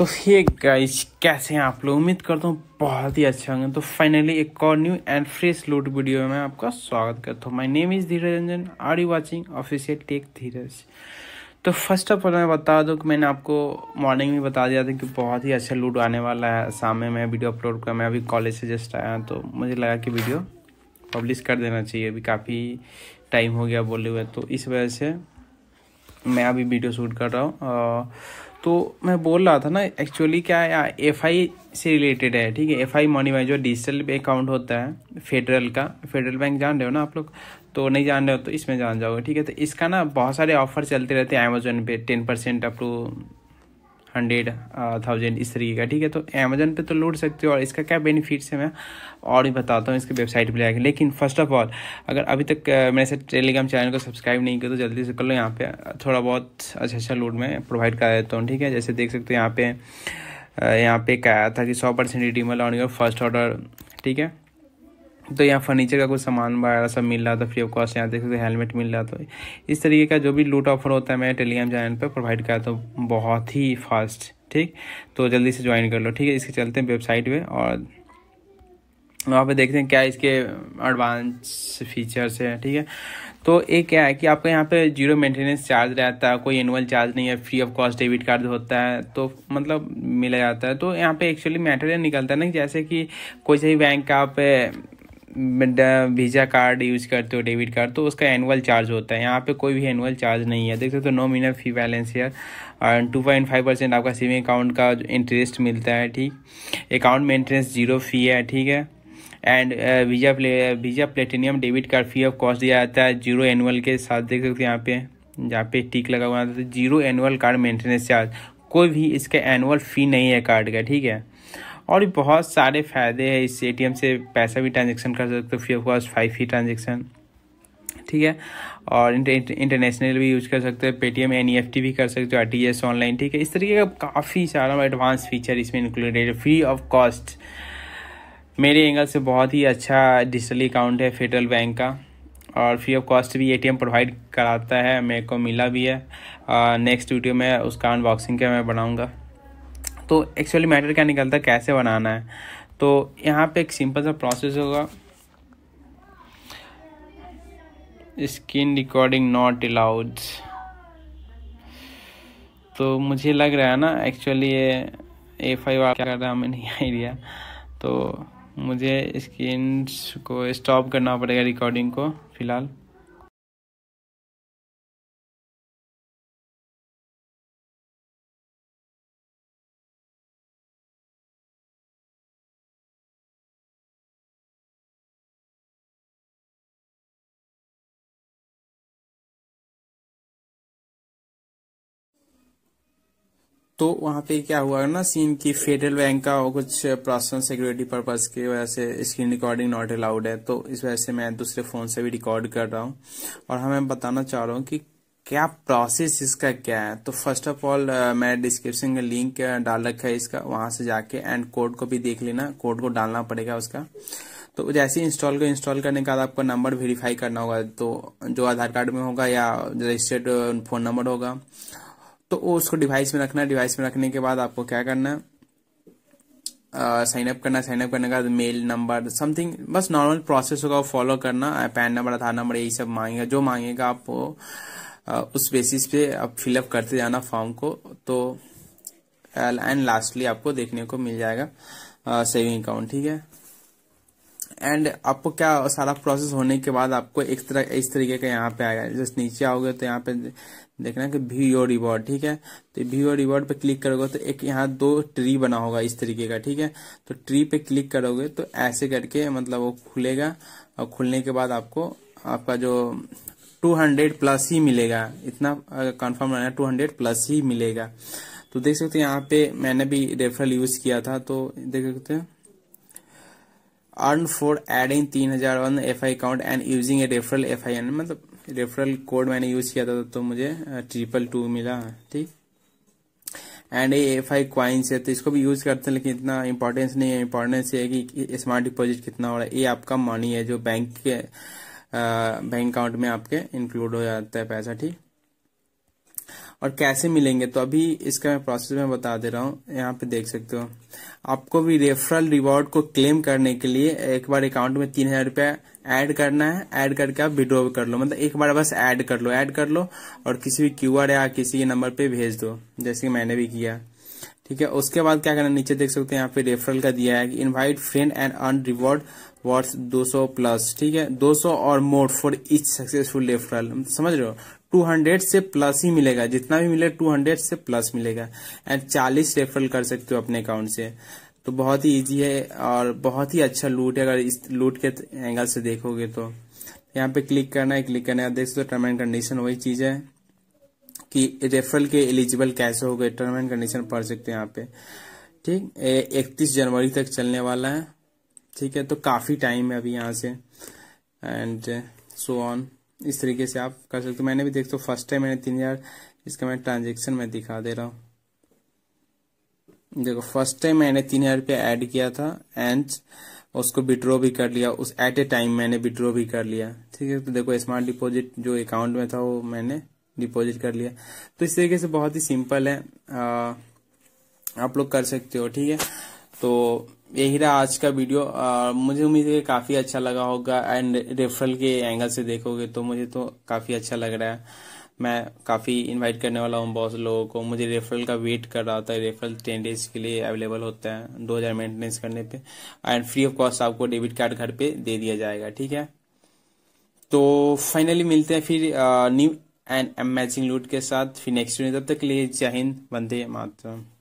तो ये गाइस कैसे हैं आप लोग उम्मीद करता हूँ बहुत ही अच्छे होंगे तो फाइनली एक और न्यू एंड फ्रेश लूट वीडियो में आपका स्वागत करता हूँ my name is Dheeraj Ranjan are you watching official tech Dheeraj तो फर्स्ट ऑफ ऑल मैं बता दूँ कि मैंने आपको मॉर्निंग में बता दिया था कि बहुत ही अच्छा लूट आने वाला है शाम में मैं वीडियो अपलोड कर मैं अभी कॉलेज से जस्ट आया तो मुझे लगा कि वीडियो पब्लिश कर देना चाहिए अभी काफ़ी टाइम हो गया बोले हुए तो इस वजह से मैं अभी वीडियो शूट कर रहा हूँ तो मैं बोल रहा था ना एक्चुअली क्या है एफ से रिलेटेड है ठीक है एफ आई मनी वाइज जो डिजिटल अकाउंट होता है फेडरल का फेडरल बैंक जान रहे हो ना आप लोग तो नहीं जान रहे हो तो इसमें जान जाओगे ठीक है तो इसका ना बहुत सारे ऑफर चलते रहते हैं अमेजोन पे ten percent up to hundred thousand इस तरीके का ठीक है तो अमेजन पे तो लूट सकते हो और इसका क्या बेनिफिट्स है मैं और भी बताता हूँ इसके वेबसाइट पर जाकर लेकिन फर्स्ट ऑफ ऑल अगर अभी तक मैंने से टेलीग्राम चैनल को सब्सक्राइब नहीं किया तो जल्दी से कर लो यहाँ पर थोड़ा बहुत अच्छा अच्छा लूट मैं प्रोवाइड करा देता हूँ ठीक है जैसे देख सकते हो यहाँ पे यहाँ पे क्या आया था कि सौ percent redeemable on your first order ठीक है तो यहाँ फर्नीचर का कुछ सामान वगैरह सब मिल रहा था फ्री ऑफ कॉस्ट यहाँ देख सकते हेलमेट मिल रहा था इस तरीके का जो भी लूट ऑफर होता है मैं टेलीग्राम चैनल पर प्रोवाइड करता हूँ बहुत ही फास्ट ठीक तो जल्दी से ज्वाइन कर लो ठीक है इसके चलते हैं वेबसाइट पर और वहाँ पे देखते हैं क्या इसके एडवांस फीचर्स हैं ठीक है तो एक क्या है कि आपका यहाँ पे जीरो मेंटेनेंस चार्ज रहता है कोई एनुअल चार्ज नहीं है free of cost debit card होता है तो मतलब मिला जाता है तो यहाँ पे एक्चुअली मैटर निकलता है ना जैसे कि कोई सही बैंक का आप वीज़ा कार्ड यूज करते हो डेबिट कार्ड तो उसका एनुअल चार्ज होता है यहाँ पे कोई भी एनुअल चार्ज नहीं है देख सकते हो नो नौ महीना फी बैलेंस है और टू पॉइंट फाइव परसेंट आपका सेविंग अकाउंट का इंटरेस्ट मिलता है ठीक अकाउंट मेंटेनेंस जीरो फी है ठीक है and Visa play Visa platinum debit card fee of cost दिया जाता है जीरो एनुअल के साथ देख सकते हो यहाँ पे जहाँ पे टिक लगा हुआ तो zero annual card maintenance charge कोई भी इसका एनुअल फ़ी नहीं है कार्ड का ठीक है और भी बहुत सारे फ़ायदे हैं इस एटीएम से पैसा भी ट्रांजेक्शन कर सकते हो free of cost five fee transaction ठीक है और इंटरनेशनल भी यूज कर सकते हो पेटीएम एन e भी कर सकते हो आर ऑनलाइन ठीक है इस तरीके का काफ़ी सारा एडवांस फीचर इसमें इंक्लूडेड है फ्री ऑफ कॉस्ट मेरे एंगल से बहुत ही अच्छा डिजिटल अकाउंट है फेडरल बैंक का और फ्री ऑफ कॉस्ट भी एटीएम प्रोवाइड कराता है मेरे को मिला भी है नेक्स्ट वीडियो में उसका अनबॉक्सिंग का मैं बनाऊँगा तो एक्चुअली मैटर क्या निकलता है कैसे बनाना है तो यहाँ पे एक सिंपल सा प्रोसेस होगा स्क्रीन रिकॉर्डिंग नॉट अलाउड तो मुझे लग रहा है ना एक्चुअली ये ए फाइव क्या कर रहा है हमें नहीं आइडिया तो मुझे स्क्रीन को स्टॉप करना पड़ेगा रिकॉर्डिंग को फ़िलहाल तो वहां पे क्या हुआ ना सीन की फेडरल बैंक का कुछ पर्सनल सिक्योरिटी पर्पज की वजह से स्क्रीन रिकॉर्डिंग नॉट अलाउड है तो इस वजह से मैं दूसरे फोन से भी रिकॉर्ड कर रहा हूँ और हमें हाँ, बताना चाह रहा हूँ कि क्या प्रोसेस इसका क्या है तो फर्स्ट ऑफ ऑल मैं डिस्क्रिप्शन का लिंक डाल रखा है इसका वहां से जाके एंड कोड को भी देख लेना कोड को डालना पड़ेगा उसका तो जैसे इंस्टॉल को इंस्टॉल करने के बाद आपका नंबर वेरीफाई करना होगा तो जो आधार कार्ड में होगा या रजिस्टर्ड फोन नंबर होगा तो वो उसको डिवाइस में रखना है डिवाइस में रखने के बाद आपको क्या करना है साइन अप करना साइन अप करने का मेल नंबर समथिंग बस नॉर्मल प्रोसेस होगा फॉलो करना पैन नंबर आधार नंबर यही सब मांगेगा जो मांगेगा आप वो उस बेसिस पे आप फिलअप करते जाना फॉर्म को तो एंड लास्टली आपको देखने को मिल जाएगा सेविंग अकाउंट ठीक है एंड आपको क्या सारा प्रोसेस होने के बाद आपको एक तरह इस तरीके का यहाँ पे आएगा जैसे नीचे आओगे तो यहाँ पे देखना कि व्यू रिवॉर्ड ठीक है तो व्यू रिवॉर्ड पे क्लिक करोगे तो एक यहाँ दो ट्री बना होगा इस तरीके का ठीक है तो ट्री पे क्लिक करोगे तो ऐसे करके मतलब वो खुलेगा और खुलने के बाद आपको आपका जो 200 प्लस ही मिलेगा इतना कंफर्म रहना 200 प्लस ही मिलेगा तो देख सकते हैं यहाँ पे मैंने भी रेफरल यूज किया था तो देख सकते हैं अर्न फॉर एडिंग तीन हजार one F I account and using a referral F I N मतलब रेफरल कोड मैंने यूज किया था तो मुझे ट्रिपल टू मिला ठीक एंड ये एफ आई क्वाइंस है तो इसको भी यूज करते हैं लेकिन इतना इंपॉर्टेंस नहीं है इम्पोर्टेंस ये है कि स्मार्ट डिपॉजिट कितना हो रहा है ये आपका मनी है जो बैंक के बैंक अकाउंट में आपके इंक्लूड हो जाता है पैसा ठीक और कैसे मिलेंगे तो अभी इसका मैं प्रोसेस में बता दे रहा हूँ यहाँ पे देख सकते हो आपको भी रेफरल रिवॉर्ड को क्लेम करने के लिए एक बार अकाउंट में तीन हजार रुपया एड करना है ऐड करके आप विड्रॉ कर लो मतलब एक बार बस ऐड कर लो ऐड कर लो और किसी भी क्यू या किसी के नंबर पे भेज दो जैसे कि मैंने भी किया ठीक है उसके बाद क्या करना नीचे देख सकते हैं यहाँ पे रेफरल का दिया है कि invite friend and earn reward worth 200 plus ठीक है 200 और more for each successful referral समझ रहे हो 200 से प्लस ही मिलेगा जितना भी मिले 200 से प्लस मिलेगा एंड 40 रेफरल कर सकते हो अपने अकाउंट से तो बहुत ही इजी है और बहुत ही अच्छा लूट है अगर इस लूट के एंगल से देखोगे तो यहाँ पे क्लिक करना है क्लिक करना है देख सकते हो टर्म एंड कंडीशन वही चीज है कि रेफरल के एलिजिबल कैसे हो गए टर्म एंड कंडीशन पढ़ सकते हैं यहाँ पे ठीक इकतीस जनवरी तक चलने वाला है ठीक है तो काफ़ी टाइम है अभी यहाँ से एंड सो ऑन इस तरीके से आप कर सकते हो मैंने भी देख तो फर्स्ट टाइम मैंने तीन हज़ार इसका मैं ट्रांजेक्शन में दिखा दे रहा हूँ देखो फर्स्ट टाइम मैंने तीन हज़ार रुपया एड किया था एंड उसको विड्रॉ भी कर लिया उस एट ए टाइम मैंने विड्रॉ भी कर लिया ठीक है तो देखो स्मार्ट डिपॉजिट जो अकाउंट में था वो मैंने डिपॉजिट कर लिया तो इस तरीके से बहुत ही सिंपल है आ, आप लोग कर सकते हो ठीक है तो यही रहा आज का वीडियो आ, मुझे उम्मीद है काफी अच्छा लगा होगा एंड रेफरल के एंगल से देखोगे तो मुझे तो काफी अच्छा लग रहा है मैं काफी इनवाइट करने वाला हूँ बहुत लोगों को मुझे रेफरल का वेट कर रहा था रेफरल टेन डेज के लिए अवेलेबल होता है दो हजार मेंटेनेंस करने पे एंड फ्री ऑफ कॉस्ट आपको डेबिट कार्ड घर पे दे दिया जाएगा ठीक है तो फाइनली मिलते हैं फिर न्यू एंड अमेजिंग लूट के साथ फिर नेक्स्ट तब तक के लिए जय हिंद वंदे मातरम